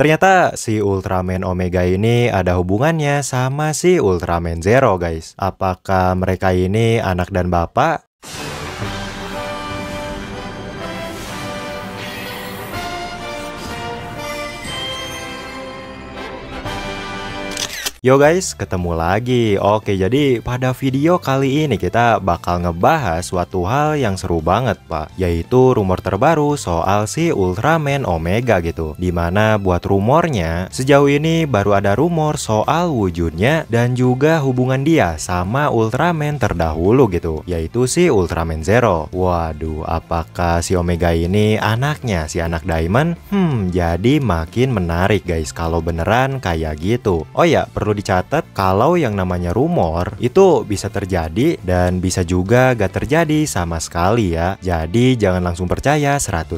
Ternyata si Ultraman Omega ini ada hubungannya sama si Ultraman Zero guys. Apakah mereka ini anak dan bapak? Yo guys, ketemu lagi. Oke, jadi pada video kali ini kita bakal ngebahas suatu hal yang seru banget, Pak. Yaitu rumor terbaru soal si Ultraman Omega gitu. Dimana buat rumornya, sejauh ini baru ada rumor soal wujudnya dan juga hubungan dia sama Ultraman terdahulu gitu. Yaitu si Ultraman Zero. Waduh, apakah si Omega ini anaknya si anak Diamond? Hmm, jadi makin menarik guys kalau beneran kayak gitu. Oh ya, perlu perlu dicatat kalau yang namanya rumor itu bisa terjadi dan bisa juga gak terjadi sama sekali ya. Jadi jangan langsung percaya 100%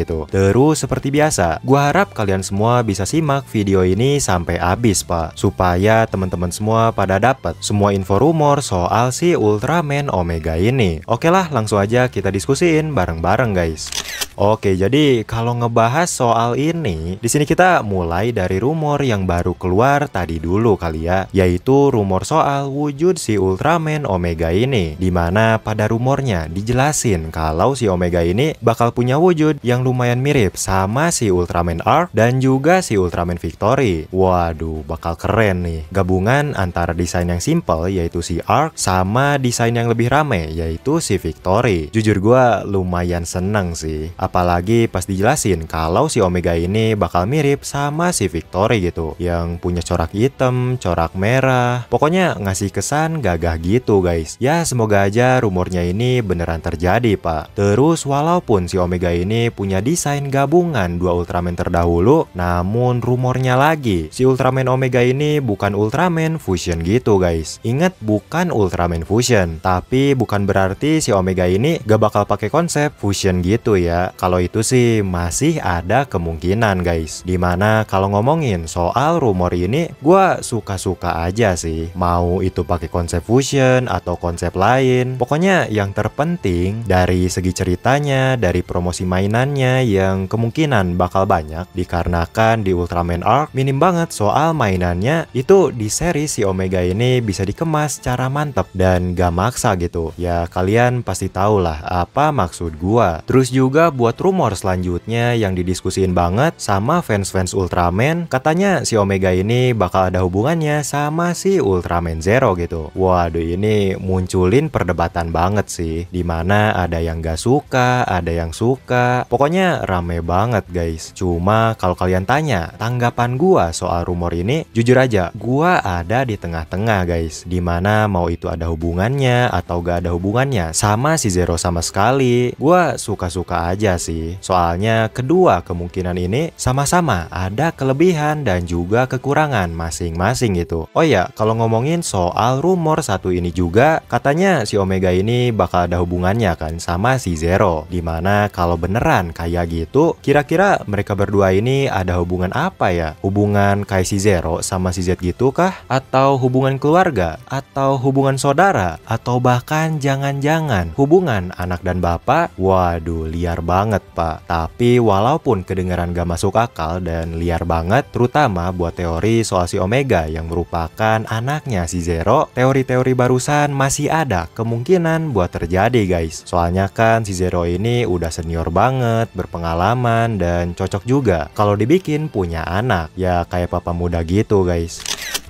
gitu. Terus seperti biasa, gua harap kalian semua bisa simak video ini sampai habis pak. Supaya teman-teman semua pada dapat semua info rumor soal si Ultraman Omega ini. Oke lah langsung aja kita diskusiin bareng-bareng guys. Oke, jadi kalau ngebahas soal ini, di sini kita mulai dari rumor yang baru keluar tadi dulu kali ya, yaitu rumor soal wujud si Ultraman Omega ini, dimana pada rumornya dijelasin kalau si Omega ini bakal punya wujud yang lumayan mirip sama si Ultraman Arc dan juga si Ultraman Victory. Waduh, bakal keren nih. Gabungan antara desain yang simple yaitu si Arc sama desain yang lebih rame yaitu si Victory. Jujur gue lumayan seneng sih Apalagi pas dijelasin kalau si Omega ini bakal mirip sama si Victory gitu. Yang punya corak hitam, corak merah. Pokoknya ngasih kesan gagah gitu guys. Ya semoga aja rumornya ini beneran terjadi pak. Terus walaupun si Omega ini punya desain gabungan dua Ultraman terdahulu. Namun rumornya lagi si Ultraman Omega ini bukan Ultraman Fusion gitu guys. Ingat bukan Ultraman Fusion. Tapi bukan berarti si Omega ini gak bakal pakai konsep Fusion gitu ya kalau itu sih masih ada kemungkinan guys. Dimana kalau ngomongin soal rumor ini gue suka-suka aja sih. Mau itu pakai konsep fusion atau konsep lain. Pokoknya yang terpenting dari segi ceritanya, dari promosi mainannya yang kemungkinan bakal banyak dikarenakan di Ultraman Arc minim banget soal mainannya itu di seri si Omega ini bisa dikemas secara mantep dan gak maksa gitu. Ya kalian pasti tahu lah apa maksud gue. Terus juga buat rumor selanjutnya yang didiskusin banget sama fans-fans Ultraman. Katanya si Omega ini bakal ada hubungannya sama si Ultraman Zero gitu. Waduh ini munculin perdebatan banget sih. Dimana ada yang gak suka, ada yang suka. Pokoknya rame banget guys. Cuma kalau kalian tanya tanggapan gua soal rumor ini, jujur aja gua ada di tengah-tengah guys. Dimana mau itu ada hubungannya atau gak ada hubungannya sama si Zero sama sekali. Gua suka-suka aja Iya sih, soalnya kedua kemungkinan ini sama-sama ada kelebihan dan juga kekurangan masing-masing gitu. Oh ya, kalau ngomongin soal rumor satu ini juga, katanya si Omega ini bakal ada hubungannya kan sama si Zero. Dimana kalau beneran kayak gitu, kira-kira mereka berdua ini ada hubungan apa ya? Hubungan kayak si Zero sama si Z gitu kah? Atau hubungan keluarga? Atau hubungan saudara? Atau bahkan jangan-jangan hubungan anak dan bapak? Waduh, liar banget banget, Pak. Tapi walaupun kedengaran gak masuk akal dan liar banget, terutama buat teori soal si Omega yang merupakan anaknya si Zero, teori-teori barusan masih ada kemungkinan buat terjadi, guys. Soalnya kan si Zero ini udah senior banget, berpengalaman, dan cocok juga kalau dibikin punya anak. Ya kayak papa muda gitu, guys.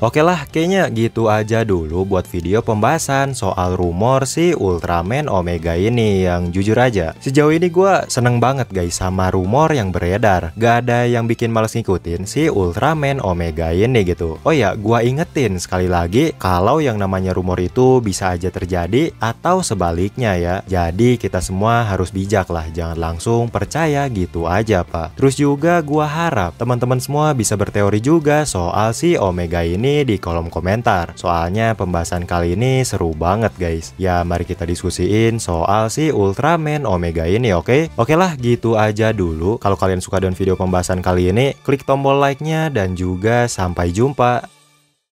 Oke lah, kayaknya gitu aja dulu buat video pembahasan soal rumor si Ultraman Omega ini yang jujur aja. Sejauh ini gue seneng banget guys sama rumor yang beredar. Gak ada yang bikin males ngikutin si Ultraman Omega ini gitu. Oh ya, gue ingetin sekali lagi kalau yang namanya rumor itu bisa aja terjadi atau sebaliknya ya. Jadi kita semua harus bijak lah, jangan langsung percaya gitu aja pak. Terus juga gue harap teman-teman semua bisa berteori juga soal si Omega ini di kolom komentar. Soalnya pembahasan kali ini seru banget guys. Ya mari kita diskusiin soal si Ultraman Omega ini oke? Okay? Oke lah gitu aja dulu. Kalau kalian suka dengan video pembahasan kali ini, klik tombol like-nya dan juga sampai jumpa.